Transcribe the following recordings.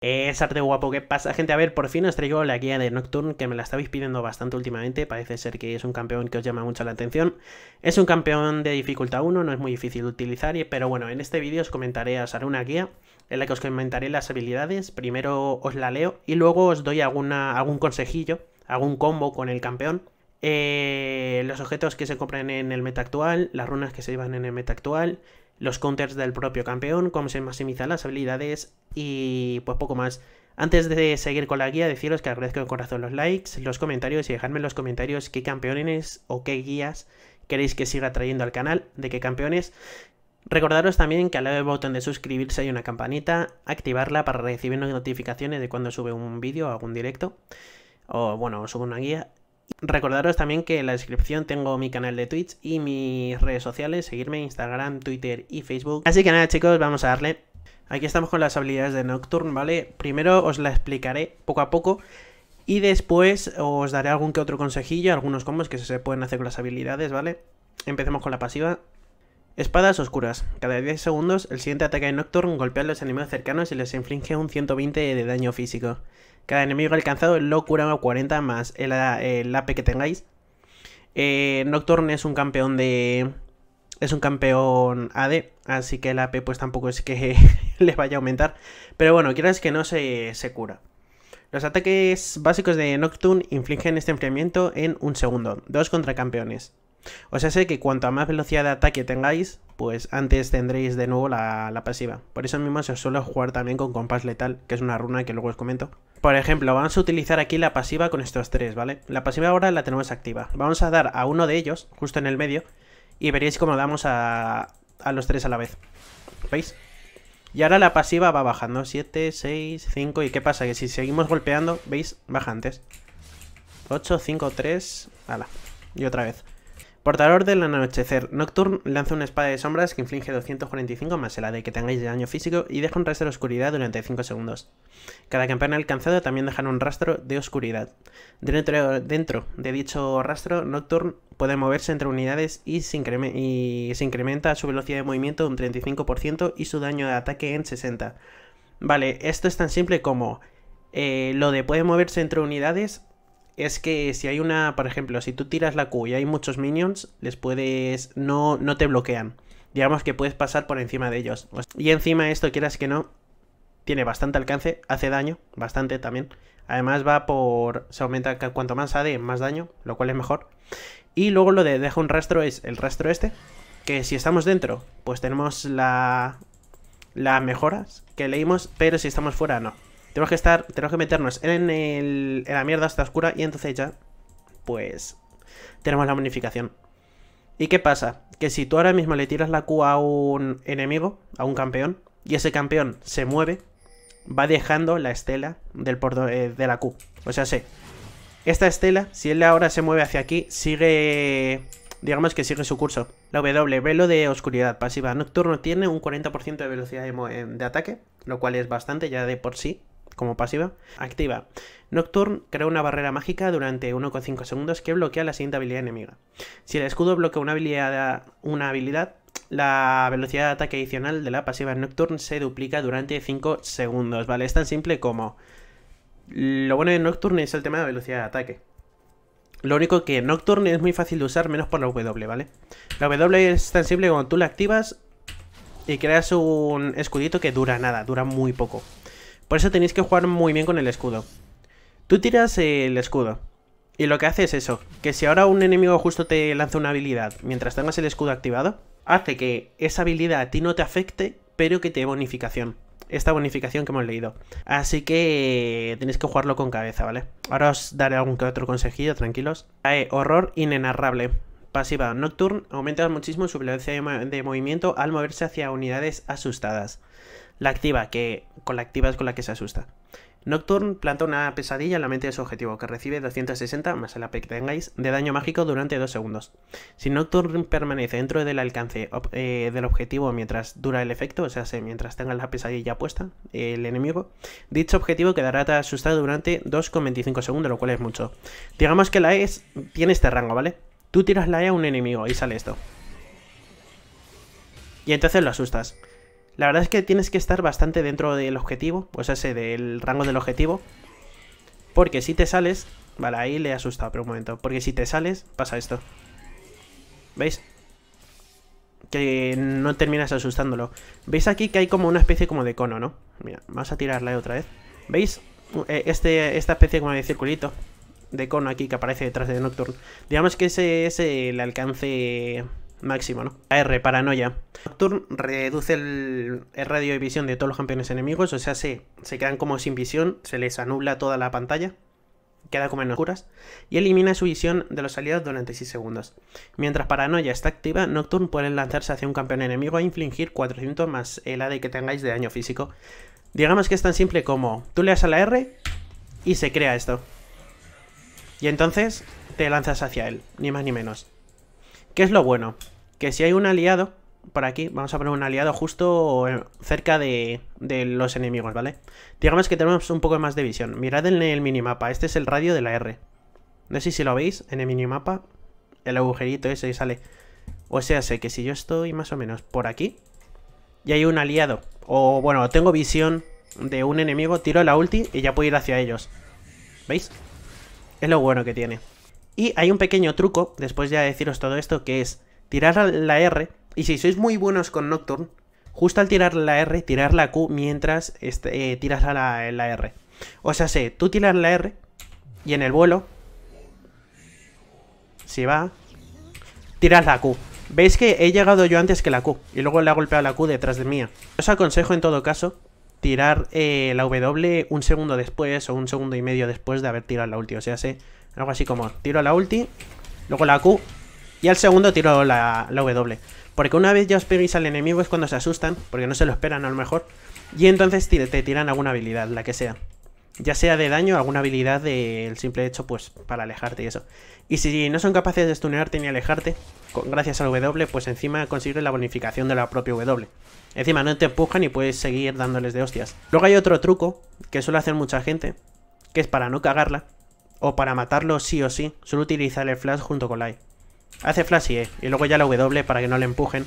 Es arte guapo, ¿qué pasa gente? A ver, por fin os traigo la guía de Nocturne que me la estabais pidiendo bastante últimamente, parece ser que es un campeón que os llama mucho la atención. Es un campeón de dificultad 1, no es muy difícil de utilizar, pero bueno, en este vídeo os comentaré, os haré una guía en la que os comentaré las habilidades, primero os la leo y luego os doy alguna, algún consejillo, algún combo con el campeón. Eh, los objetos que se compran en el meta actual, las runas que se llevan en el meta actual, los counters del propio campeón, cómo se maximizan las habilidades y pues poco más. Antes de seguir con la guía, deciros que agradezco de corazón los likes, los comentarios y dejadme en los comentarios qué campeones o qué guías queréis que siga trayendo al canal, de qué campeones. Recordaros también que al lado del botón de suscribirse hay una campanita, activarla para recibir notificaciones de cuando sube un vídeo o algún directo, o bueno, subo una guía. Recordaros también que en la descripción tengo mi canal de Twitch y mis redes sociales, seguirme Instagram, Twitter y Facebook. Así que nada chicos, vamos a darle. Aquí estamos con las habilidades de Nocturne, ¿vale? Primero os la explicaré poco a poco y después os daré algún que otro consejillo, algunos combos que se pueden hacer con las habilidades, ¿vale? Empecemos con la pasiva. Espadas oscuras. Cada 10 segundos, el siguiente ataque de Nocturne golpea a los enemigos cercanos y les inflige un 120 de daño físico. Cada enemigo alcanzado lo cura a 40 más el, AP que tengáis. Eh, Nocturne es un campeón de... Es un campeón AD, así que el AP pues tampoco es que le vaya a aumentar. Pero bueno, quieras que no se, se cura. Los ataques básicos de Nocturne infligen este enfriamiento en un segundo, dos contra campeones. O sea, sé que cuanto más velocidad de ataque tengáis, pues antes tendréis de nuevo la, pasiva. Por eso mismo se suele jugar también con compás letal, que es una runa que luego os comento. Por ejemplo, vamos a utilizar aquí la pasiva con estos tres, ¿vale? La pasiva ahora la tenemos activa. Vamos a dar a uno de ellos, justo en el medio, y veréis cómo damos a, a los tres a la vez. ¿Veis? Y ahora la pasiva va bajando, 7, 6, 5, ¿y qué pasa? Que si seguimos golpeando, ¿veis? Baja antes. 8, 5, 3, Hala. y otra vez. Portador del anochecer Nocturne lanza una espada de sombras que inflige 245 más el AD que tengáis de daño físico y deja un rastro de oscuridad durante 5 segundos. Cada campana alcanzado también deja un rastro de oscuridad. Dentro, dentro de dicho rastro, Nocturne puede moverse entre unidades y se, incrementa su velocidad de movimiento un 35% y su daño de ataque en 60%. Vale, esto es tan simple como eh, lo de puede moverse entre unidades es que si hay una, por ejemplo, si tú tiras la Q y hay muchos minions, les puedes, no, no te bloquean. Digamos que puedes pasar por encima de ellos. Y encima esto, quieras que no, tiene bastante alcance, hace daño, bastante también. Además va por, se aumenta cuanto más AD, más daño, lo cual es mejor. Y luego lo de deja un rastro es el rastro este, que si estamos dentro, pues tenemos la, las mejoras que leímos, pero si estamos fuera no. Tenemos que estar, tenemos que meternos en, la mierda hasta oscura y entonces ya, pues, tenemos la bonificación. ¿Y qué pasa? Que si tú ahora mismo le tiras la Q a un enemigo, a un campeón, y ese campeón se mueve, va dejando la estela del eh, de la Q. O sea, sé, esta estela, si él ahora se mueve hacia aquí, sigue, digamos que sigue su curso. La W, velo de oscuridad pasiva nocturno, tiene un 40% de velocidad eh, de ataque, lo cual es bastante ya de por sí como pasiva. Activa. Nocturne crea una barrera mágica durante 1,5 segundos que bloquea la siguiente habilidad enemiga. Si el escudo bloquea una habilidad, una habilidad la velocidad de ataque adicional de la pasiva Nocturne se duplica durante 5 segundos, ¿vale? Es tan simple como... Lo bueno de Nocturne es el tema de velocidad de ataque. Lo único que Nocturne es muy fácil de usar, menos por la W, ¿vale? La W es tan simple como tú la activas y creas un escudito que dura nada, dura muy poco. Por eso tenéis que jugar muy bien con el escudo. Tú tiras el escudo. Y lo que hace es eso, que si ahora un enemigo justo te lanza una habilidad mientras tengas el escudo activado, hace que esa habilidad a ti no te afecte, pero que te dé bonificación. Esta bonificación que hemos leído. Así que tenéis que jugarlo con cabeza, ¿vale? Ahora os daré algún que otro consejillo, tranquilos. Ae, horror inenarrable. Pasiva Nocturne aumenta muchísimo su velocidad de movimiento al moverse hacia unidades asustadas. La activa, que con la activa es con la que se asusta. Nocturne planta una pesadilla en la mente de su objetivo, que recibe 260 más el AP e que tengáis de daño mágico durante 2 segundos. Si Nocturne permanece dentro del alcance eh, del objetivo mientras dura el efecto, o sea, mientras tenga la pesadilla puesta, el enemigo, dicho objetivo quedará asustado durante 2,25 segundos, lo cual es mucho. Digamos que la E es, tiene este rango, ¿vale? Tú tiras la E a un enemigo y sale esto. Y entonces lo asustas. La verdad es que tienes que estar bastante dentro del objetivo, pues ese del rango del objetivo. Porque si te sales... Vale, ahí le he asustado, pero un momento. Porque si te sales, pasa esto. ¿Veis? Que no terminas asustándolo. ¿Veis aquí que hay como una especie como de cono, no? Mira, vamos a tirarla otra vez. ¿Veis? Uh, eh, este, esta especie como de circulito de cono aquí que aparece detrás de Nocturne. Digamos que ese es el alcance máximo, ¿no? R, paranoia. Nocturne reduce el, radio de visión de todos los campeones enemigos, o sea, se, se quedan como sin visión, se les anula toda la pantalla, queda como en oscuras, y elimina su visión de los aliados durante 6 segundos. Mientras Paranoia está activa, Nocturne puede lanzarse hacia un campeón enemigo e infligir 400 más el AD que tengáis de daño físico. Digamos que es tan simple como tú le das a la R y se crea esto. Y entonces te lanzas hacia él, ni más ni menos. ¿Qué es lo bueno? Que si hay un aliado, por aquí, vamos a poner un aliado justo cerca de, los enemigos, ¿vale? Digamos que tenemos un poco más de visión. Mirad en el minimapa, este es el radio de la R. No sé si lo veis en el minimapa, el agujerito ese sale. O sea, sé que si yo estoy más o menos por aquí y hay un aliado, o bueno, tengo visión de un enemigo, tiro la ulti y ya puedo ir hacia ellos. ¿Veis? Es lo bueno que tiene. Y hay un pequeño truco, después ya de deciros todo esto, que es tirar la R, y si sois muy buenos con Nocturne, justo al tirar la R, tirar la Q mientras este, eh, tiras la, R. O sea, sé, tú tiras la R, y en el vuelo, si va, tiras la Q. Veis que he llegado yo antes que la Q, y luego le ha golpeado la Q detrás de mía. Os aconsejo en todo caso tirar eh, la W un segundo después o un segundo y medio después de haber tirado la ulti, o sea, sé algo así como tiro la ulti, luego la Q y al segundo tiro la, W. Porque una vez ya os peguéis al enemigo es cuando se asustan, porque no se lo esperan a lo mejor. Y entonces te tiran alguna habilidad, la que sea. Ya sea de daño, alguna habilidad del simple hecho, pues, para alejarte y eso. Y si no son capaces de stunearte ni alejarte, gracias al W, pues encima consigues la bonificación de la propia W. Encima no te empujan y puedes seguir dándoles de hostias. Luego hay otro truco, que suele hacer mucha gente, que es para no cagarla, o para matarlo sí o sí, suelo utilizar el flash junto con la E. Hace flash y E, y luego ya la W para que no le empujen,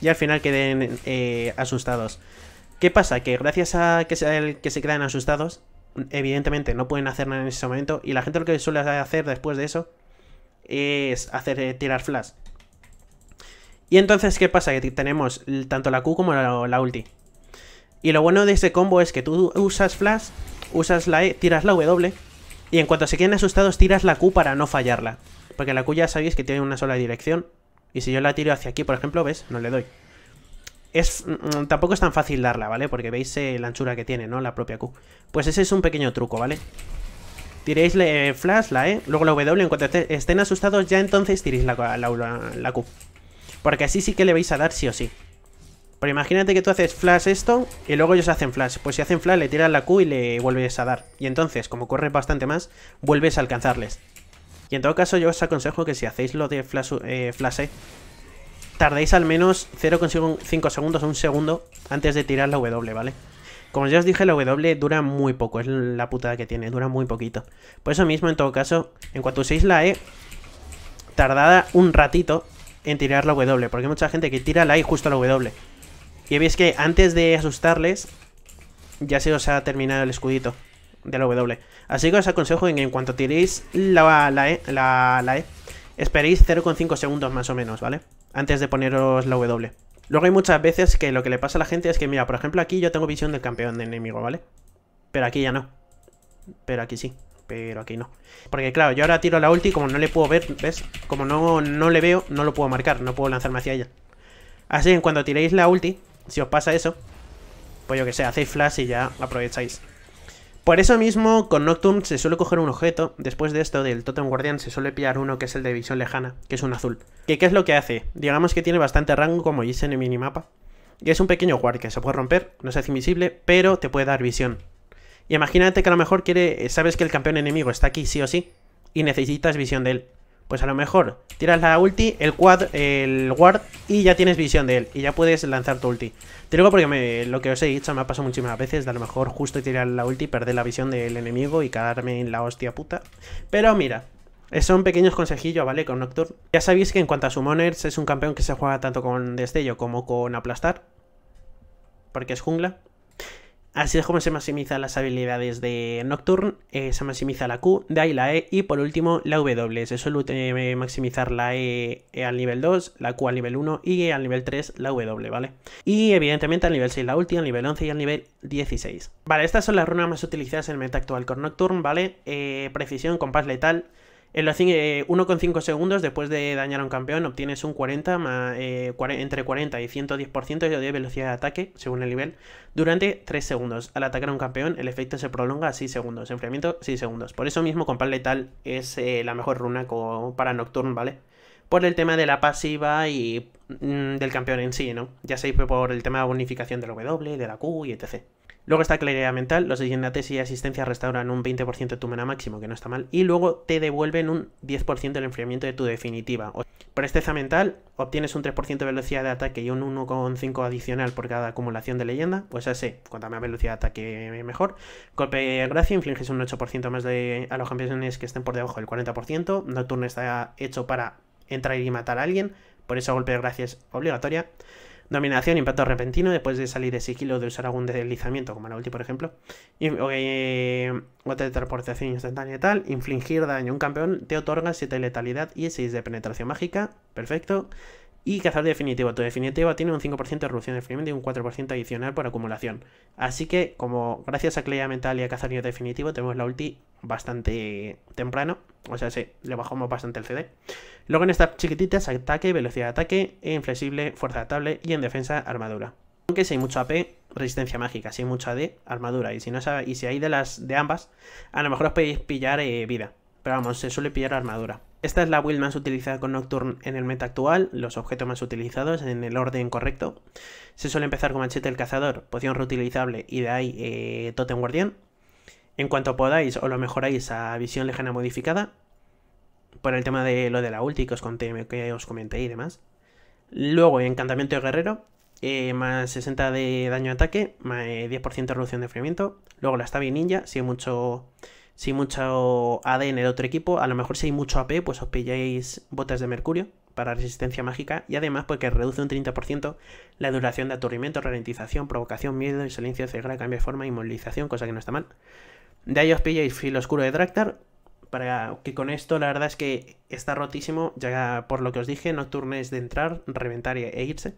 y al final queden eh, asustados. ¿Qué pasa? Que gracias a que se, que quedan asustados, evidentemente no pueden hacer nada en ese momento, y la gente lo que suele hacer después de eso es hacer eh, tirar flash. Y entonces, ¿qué pasa? Que tenemos tanto la Q como la, la ulti. Y lo bueno de este combo es que tú usas flash, usas la E, tiras la W, y en cuanto se queden asustados, tiras la Q para no fallarla. Porque la Q ya sabéis que tiene una sola dirección. Y si yo la tiro hacia aquí, por ejemplo, ¿ves? No le doy. Es, mm, tampoco es tan fácil darla, ¿vale? Porque veis eh, la anchura que tiene, ¿no? La propia Q. Pues ese es un pequeño truco, ¿vale? Tiréis eh, flash, la E, luego la W, en cuanto estén asustados ya entonces tiréis la, Q. Porque así sí que le vais a dar sí o sí imagínate que tú haces flash esto y luego ellos hacen flash. Pues si hacen flash le tiras la Q y le vuelves a dar. Y entonces, como corres bastante más, vuelves a alcanzarles. Y en todo caso yo os aconsejo que si hacéis lo de flash, eh, E, tardéis al menos 0,5 segundos o un segundo antes de tirar la W, ¿vale? Como ya os dije, la W dura muy poco, es la putada que tiene, dura muy poquito. Por eso mismo, en todo caso, en cuanto uséis la E, tardada un ratito en tirar la W, porque hay mucha gente que tira la E justo a la W. Y veis que antes de asustarles, ya se os ha terminado el escudito de la W. Así que os aconsejo en, en cuanto tiréis la, la, E, la, E, esperéis 0,5 segundos más o menos, ¿vale? Antes de poneros la W. Luego hay muchas veces que lo que le pasa a la gente es que, mira, por ejemplo, aquí yo tengo visión del campeón de enemigo, ¿vale? Pero aquí ya no. Pero aquí sí. Pero aquí no. Porque claro, yo ahora tiro la ulti como no le puedo ver, ¿ves? Como no, no le veo, no lo puedo marcar, no puedo lanzarme hacia ella. Así que cuando tiréis la ulti, si os pasa eso, pues yo que sé, hacéis flash y ya aprovecháis. Por eso mismo, con Nocturne se suele coger un objeto. Después de esto, del Totem Guardian, se suele pillar uno que es el de visión lejana, que es un azul. ¿Qué, qué es lo que hace? Digamos que tiene bastante rango, como dice en el minimapa. Y es un pequeño guard que se puede romper, no se hace invisible, pero te puede dar visión. Y imagínate que a lo mejor quiere, eh, sabes que el campeón enemigo está aquí sí o sí, y necesitas visión de él. Pues a lo mejor tiras la ulti, el quad, el ward y ya tienes visión de él y ya puedes lanzar tu ulti. Te digo porque lo que os he dicho me ha pasado muchísimas veces de a lo mejor justo tirar la ulti, perder la visión del enemigo y quedarme en la hostia puta. Pero mira, son pequeños consejillos, ¿vale? Con Nocturne. Ya sabéis que en cuanto a Summoners es un campeón que se juega tanto con Destello como con Aplastar. Porque es jungla. Así es como se maximizan las habilidades de Nocturne, eh, se maximiza la Q, de ahí la E y por último la W. Se suele eh, maximizar la e, eh, al nivel 2, la Q al nivel 1 y al nivel 3 la W, ¿vale? Y evidentemente al nivel 6 la ulti, al nivel 11 y al nivel 16. Vale, estas son las runas más utilizadas en el meta actual con Nocturne, ¿vale? precisión, compás letal, en los eh, 1,5 segundos después de dañar a un campeón obtienes un 40, eh, entre 40 y 110% de velocidad de ataque, según el nivel, durante 3 segundos. Al atacar a un campeón, el efecto se prolonga a 6 segundos, enfriamiento 6 segundos. Por eso mismo, con Letal es eh, la mejor runa para Nocturne, ¿vale? Por el tema de la pasiva y mm, del campeón en sí, ¿no? Ya sabéis por el tema de bonificación del W, de la Q y etc. Luego está claridad mental, los leyendates y asistencia restauran un 20% de tu mana máximo, que no está mal, y luego te devuelven un 10% del enfriamiento de tu definitiva. Presteza mental, obtienes un 3% de velocidad de ataque y un 1,5 adicional por cada acumulación de leyenda, pues así, cuanta más velocidad de ataque mejor. Golpe de gracia, infliges un 8% más de, a los campeones que estén por debajo del 40%, nocturno está hecho para entrar y matar a alguien, por eso golpe de gracia es obligatoria. Dominación, impacto repentino, después de salir de sigilo de usar algún deslizamiento, como la ulti, por ejemplo. Y, eh, de instantánea y tal. Infligir daño. a Un campeón te otorga 7 de letalidad y 6 de penetración mágica. Perfecto. Y cazar definitivo. Tu definitivo tiene un 5% de reducción de y un 4% adicional por acumulación. Así que, como gracias a Clea Mental y a cazador definitivo, tenemos la ulti bastante temprano. O sea, se le bajamos bastante el CD. Luego en estas chiquititas, ataque, velocidad de ataque, inflexible, fuerza adaptable y en defensa, armadura. Aunque si hay mucho AP, resistencia mágica. Si hay mucha AD, armadura. Y si, no sabe, y si hay de las de ambas, a lo mejor os podéis pillar eh, vida. Pero vamos, se suele pillar armadura. Esta es la build más utilizada con Nocturne en el meta actual, los objetos más utilizados en el orden correcto. Se suele empezar con Machete el Cazador, poción reutilizable y de ahí eh, Totem Guardián. En cuanto podáis o lo mejoráis a visión lejana modificada, por el tema de lo de la ulti que os, conté, que os comenté y demás. Luego encantamiento de guerrero, eh, más 60 de daño de ataque, más 10% eh, de reducción de enfriamiento. Luego la Stabi Ninja, si hay mucho si hay mucho en el otro equipo, a lo mejor si hay mucho AP, pues os pilláis botas de mercurio para resistencia mágica y además porque pues, reduce un 30% la duración de aturdimiento, ralentización, provocación, miedo, silencio, ceguera, cambio de forma, inmovilización, cosa que no está mal. De ahí os pilláis filo oscuro de Dractar para que con esto la verdad es que está rotísimo, ya por lo que os dije, nocturnes de entrar, reventar e irse.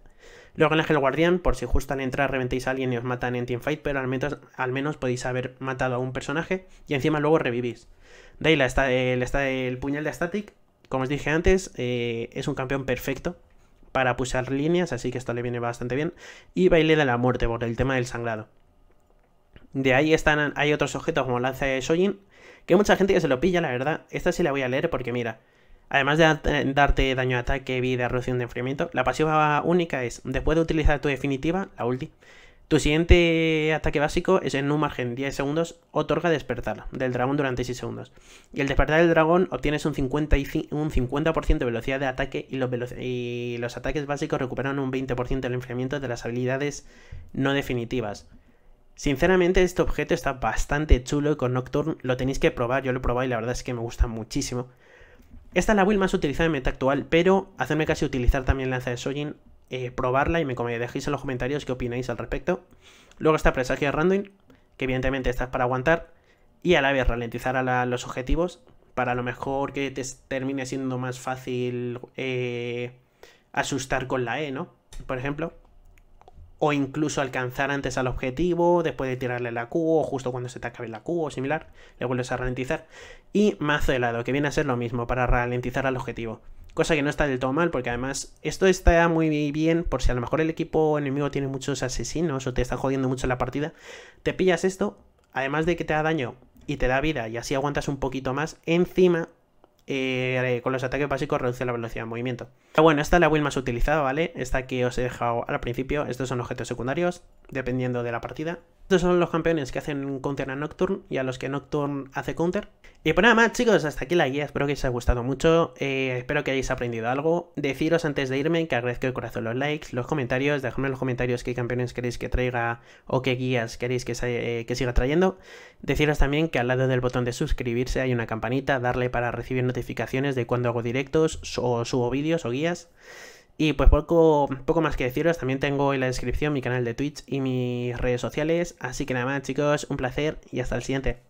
Luego el ángel guardián, por si justo al entrar reventéis a alguien y os matan en teamfight, pero al menos, al menos podéis haber matado a un personaje y encima luego revivís. De ahí está el, puñal de Static, como os dije antes, eh, es un campeón perfecto para pulsar líneas, así que esto le viene bastante bien. Y baile de la muerte por el tema del sangrado. De ahí están, hay otros objetos como lanza de Shojin, que mucha gente que se lo pilla, la verdad. Esta sí la voy a leer porque mira, Además de eh, darte daño de ataque, vida, reducción de enfriamiento, la pasiva única es, después de utilizar tu definitiva, la ulti, tu siguiente ataque básico es en un margen 10 segundos, otorga despertar del dragón durante 6 segundos. Y el despertar del dragón obtienes un 50%, un de velocidad de ataque y los, y los ataques básicos recuperan un 20% del enfriamiento de las habilidades no definitivas. Sinceramente este objeto está bastante chulo y con Nocturne lo tenéis que probar, yo lo he probado y la verdad es que me gusta muchísimo. Esta es la build más utilizada en meta actual, pero hacerme casi utilizar también lanza de Sojin, eh, probarla y me dejéis en los comentarios qué opináis al respecto. Luego está Presagio de que evidentemente esta es para aguantar, y a la vez ralentizar a los objetivos, para a lo mejor que te termine siendo más fácil eh, asustar con la E, ¿no? Por ejemplo o incluso alcanzar antes al objetivo, después de tirarle la Q, o justo cuando se te acabe la Q o similar, le vuelves a ralentizar. Y mazo helado, que viene a ser lo mismo, para ralentizar al objetivo. Cosa que no está del todo mal, porque además esto está muy bien por si a lo mejor el equipo enemigo tiene muchos asesinos o te está jodiendo mucho la partida. Te pillas esto, además de que te da daño y te da vida y así aguantas un poquito más, encima eh, con los ataques básicos reduce la velocidad de movimiento. bueno, esta es la build más utilizada, ¿vale? Esta que os he dejado al principio. Estos son objetos secundarios, dependiendo de la partida. Estos son los campeones que hacen counter a Nocturne y a los que Nocturne hace counter. Y pues nada más chicos, hasta aquí la guía, espero que os haya gustado mucho, eh, espero que hayáis aprendido algo. Deciros antes de irme que agradezco el corazón los likes, los comentarios, dejadme en los comentarios qué campeones queréis que traiga o qué guías queréis eh, que siga trayendo. Deciros también que al lado del botón de suscribirse hay una campanita, darle para recibir notificaciones de cuando hago directos o subo vídeos o guías. Y pues poco, poco más que deciros, también tengo en la descripción mi canal de Twitch y mis redes sociales. Así que nada más chicos, un placer y hasta el siguiente.